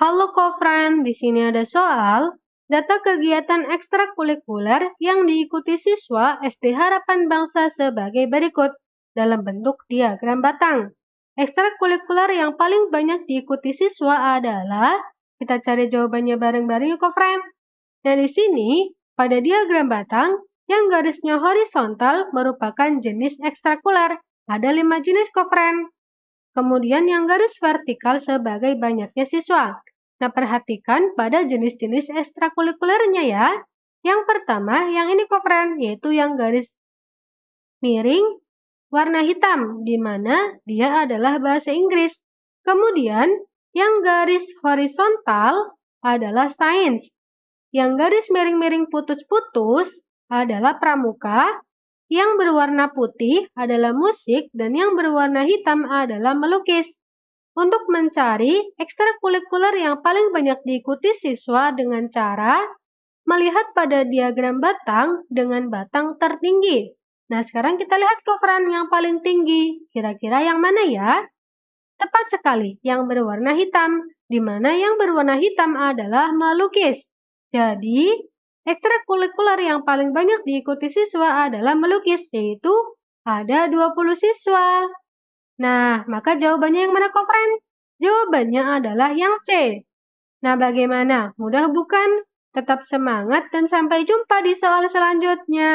Halo Kofran, di sini ada soal data kegiatan ekstrakurikuler yang diikuti siswa SD Harapan Bangsa sebagai berikut dalam bentuk diagram batang. Ekstrakurikuler yang paling banyak diikuti siswa adalah kita cari jawabannya bareng-bareng yuk friend. Nah di sini pada diagram batang yang garisnya horizontal merupakan jenis ekstrakuler. Ada lima jenis kofren. Kemudian yang garis vertikal sebagai banyaknya siswa. Nah, perhatikan pada jenis-jenis ekstrakurikulernya ya. Yang pertama, yang ini kok, friend, yaitu yang garis miring warna hitam, di mana dia adalah bahasa Inggris. Kemudian, yang garis horizontal adalah sains. Yang garis miring-miring putus-putus adalah pramuka, yang berwarna putih adalah musik, dan yang berwarna hitam adalah melukis untuk mencari ekstrakurikuler yang paling banyak diikuti siswa dengan cara melihat pada diagram batang dengan batang tertinggi. Nah, sekarang kita lihat coveran yang paling tinggi. Kira-kira yang mana ya? Tepat sekali, yang berwarna hitam, di mana yang berwarna hitam adalah melukis. Jadi, ekstrakurikuler yang paling banyak diikuti siswa adalah melukis, yaitu ada 20 siswa. Nah, maka jawabannya yang mana kok, friend? Jawabannya adalah yang C. Nah, bagaimana? Mudah bukan? Tetap semangat dan sampai jumpa di soal selanjutnya.